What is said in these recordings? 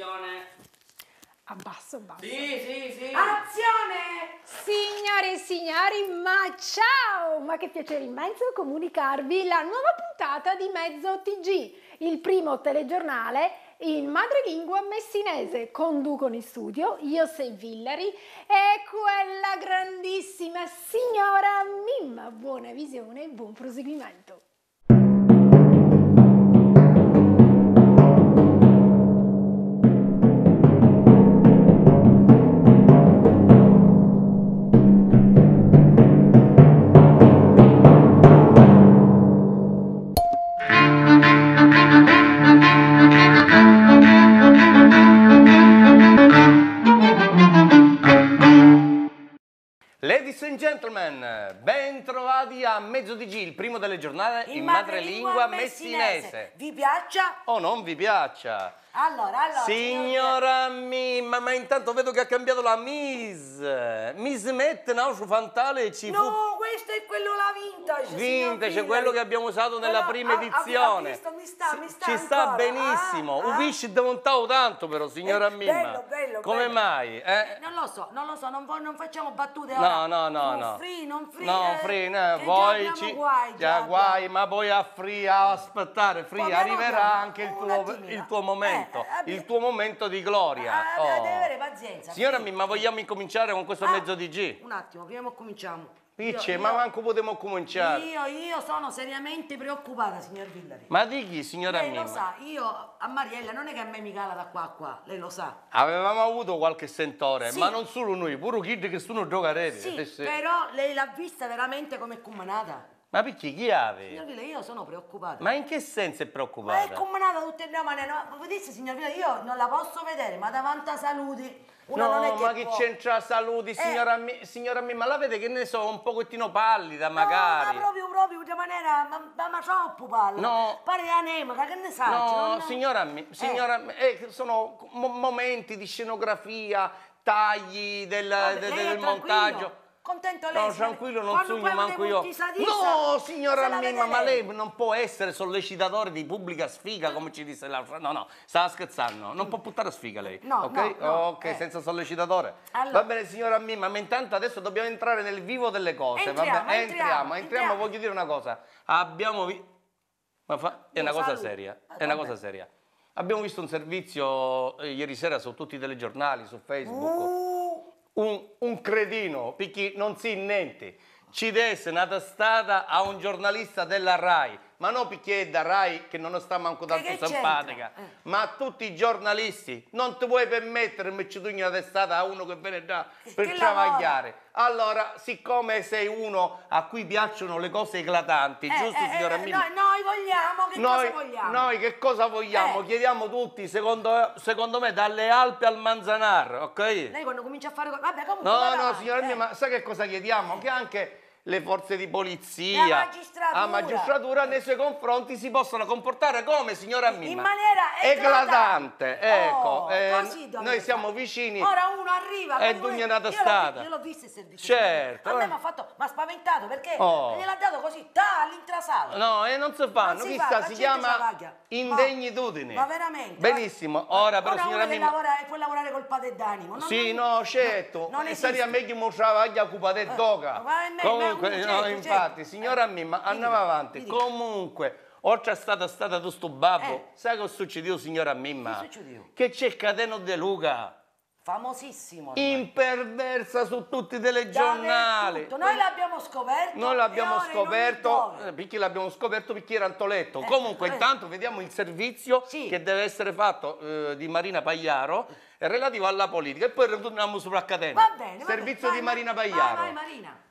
Azione. Abbasso, abbasso. Sì, sì, sì. Azione! Signore e signori, ma ciao! Ma che piacere immenso comunicarvi la nuova puntata di Mezzo TG, il primo telegiornale in madrelingua messinese. Conducono in studio io sei Villari e quella grandissima signora Mimma. Buona visione e buon proseguimento. il primo delle giornate in, in madrelingua messinese. messinese. Vi piaccia? O non vi piaccia? Allora, allora. Signora, signora ma, ma, intanto vedo che ha cambiato la Miss. Miss Met Nausu Fantale ci no, fu... No, questo è quello la vintage. Vintage, quello che abbiamo usato nella prima a, ah, ah, ah, edizione. A, visto, mi sta, mi sta Ci ancora. sta benissimo. Ah, ah. Ubish demontato tanto però, signora eh, Mimma. Bello, bello. Come bello. mai? Eh? eh? Non lo so, non lo so, non, non facciamo battute. No, ora. no, no. Non no. free, non free. No, eh, free, no. Poi eh, ci... Guai, già, guai, ma poi a free, a aspettare, free, arriverà anche il tuo, il tuo, momento. Eh, il tuo momento di gloria. Oh deve avere pazienza. Signora, ma vogliamo incominciare con questo ah, mezzo di G? Un attimo, prima cominciamo. Picce, ma manco potremmo cominciare. Io, io sono seriamente preoccupata, signor Villari. Ma di chi, signora Lei Mimma? lo sa, io a Mariella non è che a me mi cala da qua a qua, lei lo sa. Avevamo avuto qualche sentore, sì. ma non solo noi, pure chi che sono giocarelli. Sì, eh, però lei l'ha vista veramente come è cumanata. Ma perché chiave? Signor Villa, io sono preoccupata. Ma in che senso è preoccupata? Ma è comunata tutte le mani. No? Vedete, signor Villa, io non la posso vedere, ma davanti a saluti. Una no, non è ma che c'entra saluti, eh. signora, mia, signora mia, ma la vede che ne so, un pochettino pallida magari. No, ma proprio, proprio, di maniera, ma, ma, ma troppo pallida. No. Pare anemica, che ne sa? No, cioè, non... signora mia, eh. signora eh. mia, eh, sono momenti di scenografia, tagli del, Vabbè, del, del montaggio contento lei. No, tranquillo, non sogno manco io. No, signora Mimma, ma lei non può essere sollecitatore di pubblica sfiga, come ci disse l'altra. No, no, stava scherzando. Non può buttare sfiga lei. No, Ok, no, no, okay eh. senza sollecitatore. Allora. Va bene, signora Mimma, ma intanto adesso dobbiamo entrare nel vivo delle cose. Entriamo, va bene? Entriamo, entriamo, entriamo, voglio dire una cosa. Abbiamo visto... fa... è una cosa seria, eh, è una cosa seria. Abbiamo visto un servizio eh, ieri sera su tutti i telegiornali, su Facebook. Uh un, un credino perché non si niente. Ci desse una testata a un giornalista della RAI ma non perché da Rai che non sta manco tanto simpatica, eh. ma tutti i giornalisti. Non ti vuoi permettere di ci tugna la testata a uno che viene già per travagliare. Allora, siccome sei uno a cui piacciono le cose eclatanti, eh, giusto eh, signora eh, Mini? Noi, noi, vogliamo, che noi, cosa vogliamo? Noi che cosa vogliamo? Eh. Chiediamo tutti, secondo, secondo, me, dalle Alpi al Manzanar, ok? Lei quando comincia a fare... Vabbè, comunque... No, no, avanti, signora eh. mia, ma sai che cosa chiediamo? Che anche le forze di polizia, la magistratura. Ah, magistratura nei suoi confronti si possono comportare come signora Mima? In maniera eclatante. eclatante. Ecco, oh, eh, noi siamo vicini. Ora uno arriva e Dugnanata stata. Io l'ho visto il servizio. Certo. A me eh. ha spaventato perché oh. gliel'ha dato così, ta all'intrasala. No, eh, e non si fanno, non si, fa, si chiama indegnitudine. Ma, ma, veramente. Benissimo, ora però ora signora Mima. Lavora, puoi lavorare col padre d'animo. Sì, no, certo. No, non, non è meglio mostrare la cupa del doga. Eh, ma è meglio comunque, no, certo, infatti, certo. signora eh, Mimma, andiamo avanti. Comunque, oltre a stata stata tu sto babbo, eh. sai cosa succedeva, signora Mimma? Che c'è il Cateno De Luca. Famosissimo. Ormai. Imperversa su tutti i telegiornali. Noi l'abbiamo scoperto. Noi l'abbiamo scoperto. Eh, perché l'abbiamo scoperto? Perché era Antoletto. Eh, Comunque, eh. intanto vediamo il servizio sì. che deve essere fatto eh, di Marina Pagliaro relativo alla politica. E poi ritorniamo sopra Catena. Va bene. Va servizio di Marina Pagliaro. Vai, vai Marina.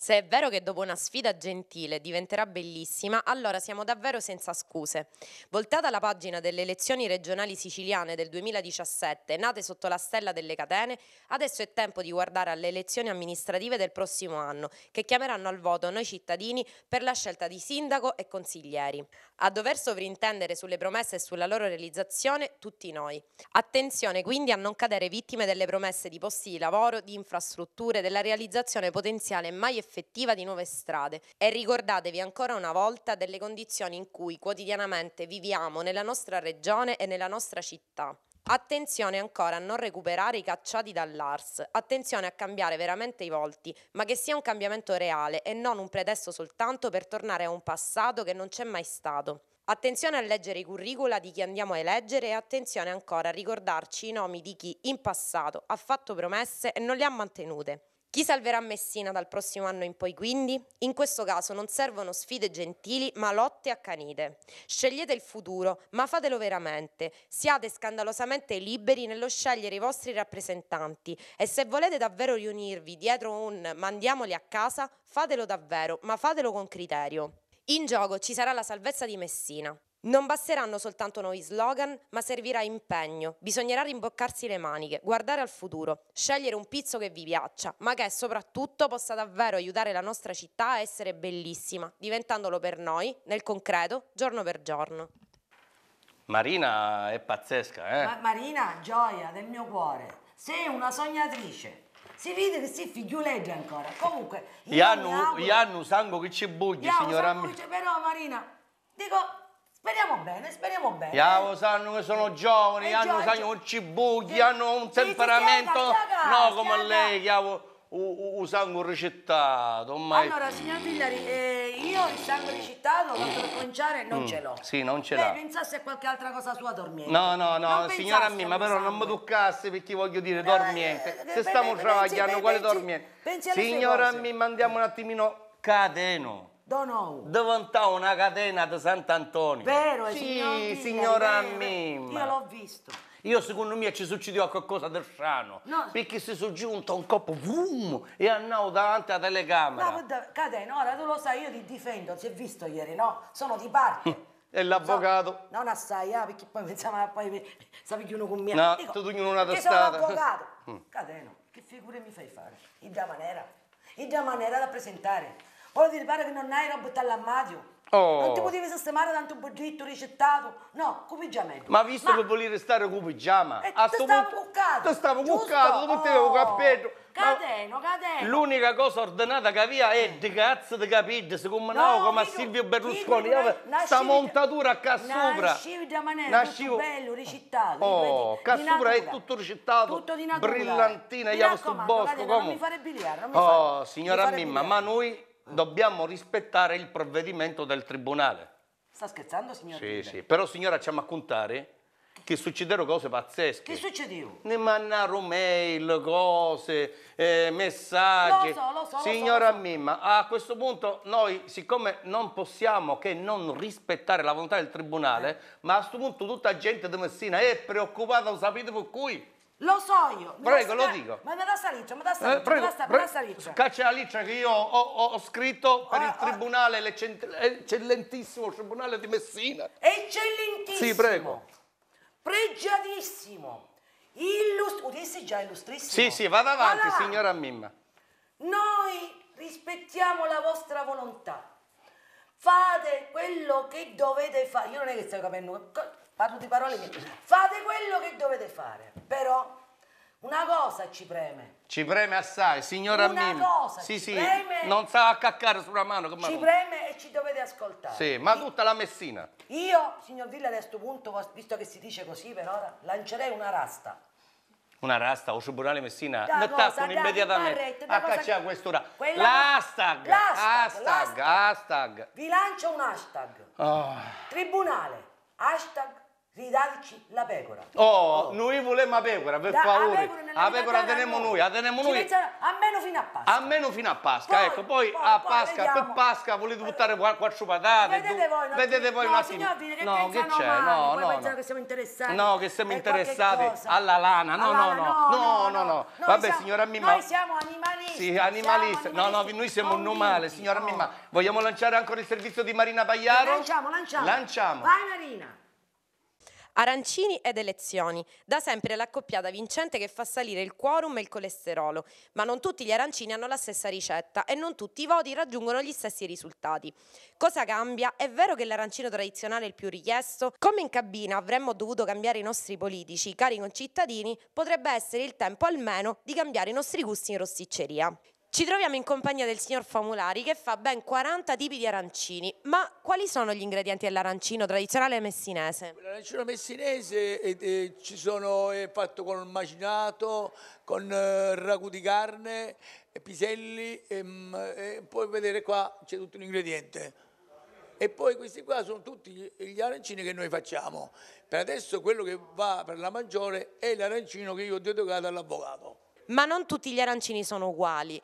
Se è vero che dopo una sfida gentile diventerà bellissima, allora siamo davvero senza scuse. Voltata la pagina delle elezioni regionali siciliane del 2017, nate sotto la stella delle catene, adesso è tempo di guardare alle elezioni amministrative del prossimo anno, che chiameranno al voto noi cittadini per la scelta di sindaco e consiglieri. A dover sovrintendere sulle promesse e sulla loro realizzazione tutti noi. Attenzione quindi a non cadere vittime delle promesse di posti di lavoro, di infrastrutture, della realizzazione potenziale mai effettiva effettiva di nuove strade e ricordatevi ancora una volta delle condizioni in cui quotidianamente viviamo nella nostra regione e nella nostra città. Attenzione ancora a non recuperare i cacciati dall'ARS, attenzione a cambiare veramente i volti, ma che sia un cambiamento reale e non un pretesto soltanto per tornare a un passato che non c'è mai stato. Attenzione a leggere i curricula di chi andiamo a eleggere e attenzione ancora a ricordarci i nomi di chi in passato ha fatto promesse e non le ha mantenute. Chi salverà Messina dal prossimo anno in poi quindi? In questo caso non servono sfide gentili ma lotte accanite. Scegliete il futuro ma fatelo veramente. Siate scandalosamente liberi nello scegliere i vostri rappresentanti e se volete davvero riunirvi dietro un mandiamoli a casa, fatelo davvero ma fatelo con criterio. In gioco ci sarà la salvezza di Messina. Non basteranno soltanto nuovi slogan, ma servirà impegno. Bisognerà rimboccarsi le maniche, guardare al futuro, scegliere un pizzo che vi piaccia, ma che soprattutto possa davvero aiutare la nostra città a essere bellissima, diventandolo per noi, nel concreto, giorno per giorno. Marina è pazzesca, eh? Ma Marina, gioia del mio cuore, sei una sognatrice. Si vede che si figliuleggia ancora. Comunque, io hanno, auguro... hanno sangue che ci bugli, signora mia. Però, Marina, dico Speriamo bene, speriamo bene. Io sanno che sono giovani, eh, hanno sanno un cibucchi, hanno un temperamento. no, come lei, chiavo. Un sangue ricettato. recettato Allora, signor Villari, eh, io il sangue ricettato, tanto per cominciare non mm, ce l'ho. Sì, non ce l'ho. Lei pensasse a qualche altra cosa sua dormiente. No, no, no, signora mia, ma però non mi toccasse perché voglio dire eh, dormiente. Eh, se stiamo travagliando, quale dormiente? Signora mia, mandiamo un attimino cadeno. Donau. Diventà una catena di Sant'Antonio. Vero, è sì, signora Mimma. Io l'ho visto. Io secondo me ci succedeva qualcosa del strano. No. Perché si è giunto un coppo vum, e andavo davanti alla telecamera. no, Catena, ora tu lo sai, io ti difendo, si è visto ieri, no? Sono di parte. E l'avvocato? So, non assai, eh, perché poi pensava poi sapevi che uno con me. No, Dico, tu tu una testata. sono avvocato. Mm. Catena, che figure mi fai fare? In da maniera. In da maniera da presentare. Ora ti ripare che non hai roba all'armadio. Oh. Non ti potevi sistemare tanto un budgetto ricettato? No, con pigiamento. Ma visto Ma... che volevi restare con pigiama, eh, e ti stavo punto cuccato. Ti stavo cuccato, ti mettevo oh. cappello. Cadeno, cadeno. L'unica cosa ordinata che aveva è eh. di cazzo di capelli, secondo no, come a Silvio Berlusconi, Questa montatura a sopra. Nascivi da manera, nascivo... tutto bello, ricettato. Oh, sopra è tutto ricettato, tutto di natura. brillantina, io sto bosco. Catene, non mi fare biliare, non mi Oh, signora Mimma, ma noi dobbiamo rispettare il provvedimento del tribunale. Sta scherzando, signor Sì, Liber. sì, però signora ci ha raccontare che succedero cose pazzesche. Che succedeva? Ne mandarono mail, cose, eh, messaggi. Lo so, lo so. Signora lo so, Mimma, a questo punto noi, siccome non possiamo che non rispettare la volontà del tribunale, eh. ma a questo punto tutta la gente di Messina è preoccupata, sapete per cui? Lo so io. Prego, lo dico. Ma me la sa me la sa eh, me me la sa Caccia la liccia che io ho, ho scritto oh, per oh, il tribunale, oh. eccellentissimo tribunale di Messina. Eccellentissimo. Sì, prego. Pregiatissimo. Illustri... Udissi già illustrissimo. Sì, sì, vada avanti, vada signora avanti. Mimma. Noi rispettiamo la vostra volontà. Fate quello che dovete fare. Io non è che sto capendo parlo di parole mie. Fate quello che dovete fare, però una cosa ci preme. Ci preme assai, signora una mia. Una cosa sì, sì. Preme, non sa accaccare sulla mano. Come ci non... preme e ci dovete ascoltare. Sì, ma tutta la Messina. Io, signor Villa, a questo punto, visto che si dice così per ora, lancerei una rasta. Una rasta o tribunale Messina da non attaccano immediatamente ah, a cacciare che... quest'ora. Quella... L'hashtag, l'hashtag, hashtag, hashtag. Vi lancio un hashtag. Oh. Tribunale, hashtag ridarci la pecora. Oh, oh. noi vogliamo la pecora, per favore. La pecora, la teniamo noi, la teniamo noi. A meno fino a Pasqua. A meno fino a Pasqua, poi, ecco. Poi, poi a Pasqua, vediamo. per Pasqua volete buttare quattro patate. Vedete voi, vedete voi no, un attimo. no, che c'è? No, no, no. che siamo interessati. No, che siamo interessati alla lana. No, no, no. No, no, no. Vabbè, signora Mimma. Noi siamo animalisti. Sì, animalisti. No, no, noi siamo un normale, signora Mimma. Oh. Vogliamo lanciare ancora il servizio di Marina Pagliaro? Lanciamo, lanciamo. Lanciamo. Vai Marina. Arancini ed elezioni, da sempre l'accoppiata vincente che fa salire il quorum e il colesterolo, ma non tutti gli arancini hanno la stessa ricetta e non tutti i voti raggiungono gli stessi risultati. Cosa cambia? È vero che l'arancino tradizionale è il più richiesto? Come in cabina avremmo dovuto cambiare i nostri politici, cari concittadini, potrebbe essere il tempo almeno di cambiare i nostri gusti in rosticceria. Ci troviamo in compagnia del signor Famulari che fa ben 40 tipi di arancini, ma quali sono gli ingredienti dell'arancino tradizionale messinese? L'arancino messinese è, eh, è, eh, sono, è, fatto con macinato, con eh, ragù di carne, piselli, ehm, e, e poi vedere qua c'è tutto l'ingrediente. E poi questi qua sono tutti gli arancini che noi facciamo. Per adesso quello che va per la maggiore è l'arancino che io ho dedicato all'avvocato. Ma non tutti gli arancini sono uguali.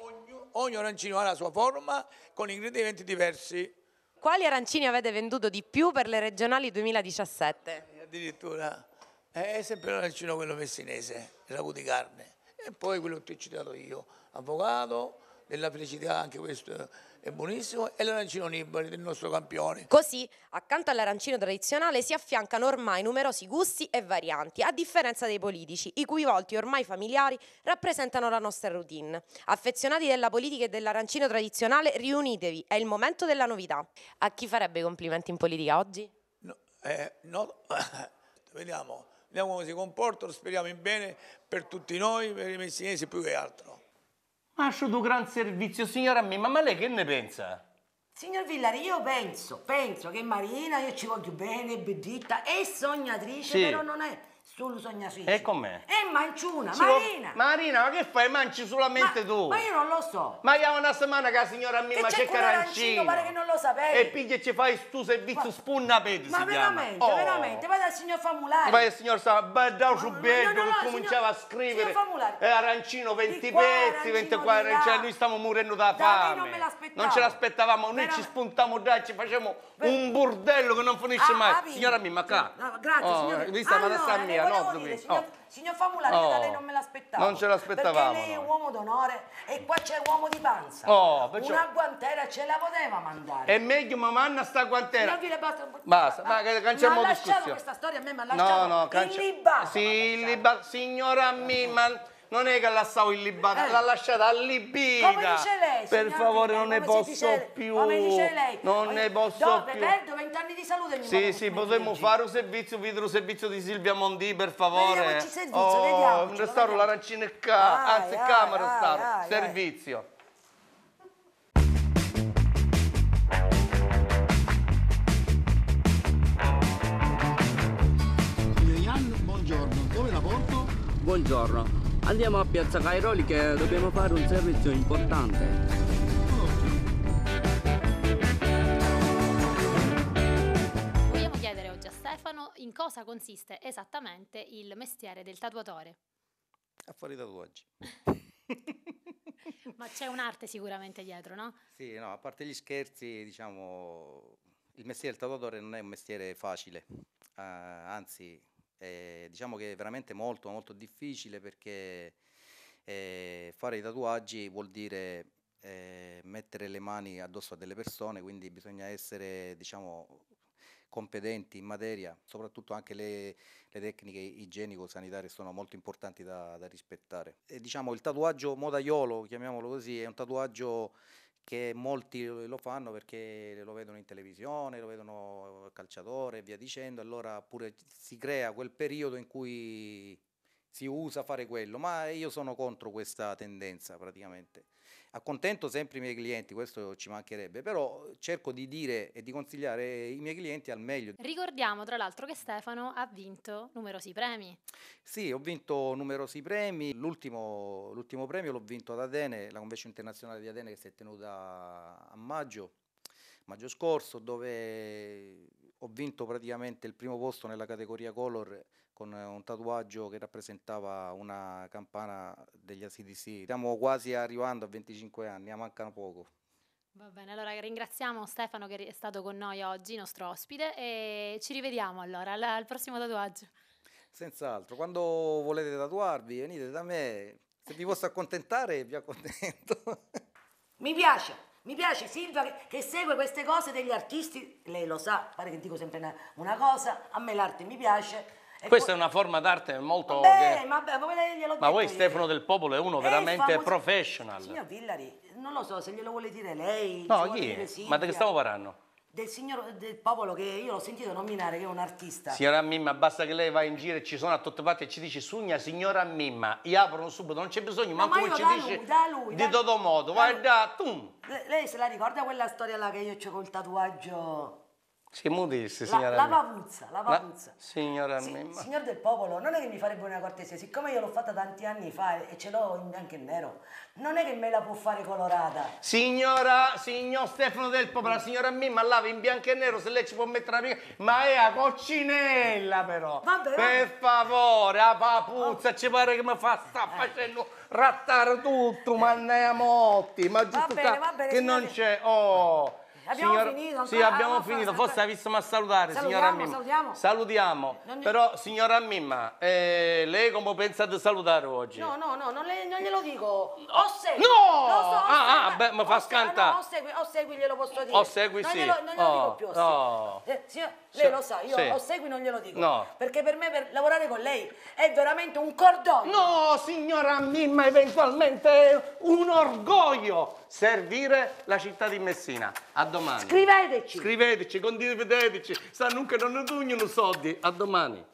Ogni, ogni arancino ha la sua forma con ingredienti diversi. Quali arancini avete venduto di più per le regionali 2017? Eh, addirittura eh, è sempre l'arancino quello messinese, la V di carne. E poi quello che ti ho citato io, avvocato, della felicità anche questo è buonissimo, e l'arancino Nibali, del nostro campione. Così, accanto all'arancino tradizionale si affiancano ormai numerosi gusti e varianti, a differenza dei politici, i cui volti ormai familiari rappresentano la nostra routine. Affezionati della politica e dell'arancino tradizionale, riunitevi, è il momento della novità. A chi farebbe i complimenti in politica oggi? No, eh, no. vediamo, vediamo come si comportano, speriamo in bene per tutti noi, per i messinesi più che altro. Ma asciuto un gran servizio, signora Mimma, ma lei che ne pensa? Signor Villari, io penso, penso che Marina, io ci voglio bene, benedetta, è sognatrice, sì. però non è Solo sognatrice. E con me? E manciuna, Ci Marina! Marina, ma che fai? Manci solamente ma, tu! Ma io non lo so! Ma io una settimana che la signora Mimma c'è carancino! pare che non lo sapevi! E pigli e ci fai tu servizio ma... spunna pedi Ma veramente, oh. veramente! Vai dal signor Famulari! Vai dal signor Famulari, da un rubello no, che cominciava signor... a scrivere! E eh, arancino 20 qua, pezzi, 24 arancini, noi stiamo morendo da fame! Da non me l'aspettavo! Non ce l'aspettavamo, noi ci spuntiamo da, ci facciamo un bordello che non finisce ah, mai! Ah, signora Mimma, qua! Grazie, oh, signora! Vista, ma mia! volevo no, dire, signor, oh. signor Famula, oh. lei non me l'aspettavo. Non ce l'aspettavamo. Perché lei è un uomo d'onore e qua c'è uomo di panza. Oh, perciò... Una guantera ce la poteva mandare. È meglio, ma manna sta guantera. Non dire basta. Basta, ma, ma ah, cancellamo discussione. Ma lasciamo questa storia a me, ma lasciamo. No, no, cancella. Illibato. Sì, illibato. Signora mia, ma non è che la stavo illibata, eh. l'ha lasciata allibita. Come dice lei? Per favore, non ne posso dice, più. Come dice lei? Non ne posso dove, più. Perdo 20 anni di salute. Sì, sì, potremmo fare un servizio, vedere un servizio di Silvia Mondì, per favore. Vediamoci servizio, oh, vediamoci. Un restauro, l'arancina e ca, ah, anzi, ah, camera, restauro, ah, servizio. Ah, Buongiorno, dove la porto? Buongiorno, Andiamo a Piazza Cairoli che dobbiamo fare un servizio importante. Vogliamo chiedere oggi a Stefano in cosa consiste esattamente il mestiere del tatuatore. A fare i tatuaggi. Ma c'è un'arte sicuramente dietro, no? Sì, no, a parte gli scherzi, diciamo, il mestiere del tatuatore non è un mestiere facile, uh, anzi eh, diciamo che è veramente molto molto difficile perché eh, fare i tatuaggi vuol dire eh, mettere le mani addosso a delle persone, quindi bisogna essere diciamo, competenti in materia, soprattutto anche le, le tecniche igienico-sanitarie sono molto importanti da, da rispettare. E, diciamo, il tatuaggio modaiolo, chiamiamolo così, è un tatuaggio che molti lo fanno perché lo vedono in televisione, lo vedono calciatore e via dicendo, allora pure si crea quel periodo in cui si usa fare quello, ma io sono contro questa tendenza praticamente. Accontento sempre i miei clienti, questo ci mancherebbe, però cerco di dire e di consigliare i miei clienti al meglio. Ricordiamo tra l'altro che Stefano ha vinto numerosi premi. Sì, ho vinto numerosi premi, l'ultimo, l'ultimo premio l'ho vinto ad Atene, la Convention internazionale di Atene che si è tenuta a maggio maggio scorso, dove ho vinto praticamente il primo posto nella categoria color con un tatuaggio che rappresentava una campana degli ACDC. Stiamo quasi arrivando a 25 anni, ma eh, mancano poco. Va bene, allora ringraziamo Stefano che è stato con noi oggi, nostro ospite, e ci rivediamo allora al, al prossimo tatuaggio. Senz'altro, quando volete tatuarvi venite da me, se vi posso accontentare vi accontento. Mi piace, mi piace Silvia che, che, segue queste cose degli artisti, lei lo sa, pare che dico sempre una, una cosa, a me l'arte mi piace questa è una forma d'arte molto... Beh, che... ma, beh, ma voi Stefano del Popolo è uno è veramente famoso... professional. Signor Villari, non lo so se glielo vuole dire lei. No, chi è? Ma di che stiamo parlando? Del signor del popolo che io l'ho sentito nominare, che è un artista. Signora Mimma, basta che lei va in giro e ci sono a tutte parti e ci dice Sugna, signora Mimma, gli aprono subito, non c'è bisogno, no, ma come ci dice lui, da lui, di da, Toto Modo, guarda, tum! Lei se la ricorda quella storia là che io c'ho col tatuaggio? Si modesti, signora. La, la pavuzza, la pavuzza. La, signora si, mia. Signor del popolo, non è che mi farebbe una cortesia, siccome io l'ho fatta tanti anni fa e ce l'ho in bianco e nero, non è che me la può fare colorata. Signora, signor Stefano del popolo, la signora Mimma lava in bianco e nero, se lei ci può mettere la piega, ma è a coccinella però. Vabbè, per vabbè. favore, a papuzza, ci pare che mi fa, sta eh. facendo rattare tutto, eh. ma ne amotti, ma giusto bene, va bene, che signora. non c'è, oh... Abbiamo signor... finito. Ancora? Sì, abbiamo ah, finito. Forse ancora... ha visto ma salutare, signora Mimma. Salutiamo. salutiamo. Non... Però, signora Mimma, eh, lei come pensa di salutare oggi? No, no, no, non, le, non glielo dico. O segui. No! So, ah, ah, beh, mi fa scantare. No, o segui, o segui, glielo posso dire. O segui, non sì. Glielo, non glielo oh, dico più, o no. Oh. segui. Eh, lei lo sa, io sì. o segui non glielo dico. No. Perché per me, per lavorare con lei, è veramente un cordoglio. No, signora Mimma, eventualmente un orgoglio servire la città di Messina. A domani. Scriveteci. Scriveteci, condivideteci. Sa non che non ne tugno soldi. A domani.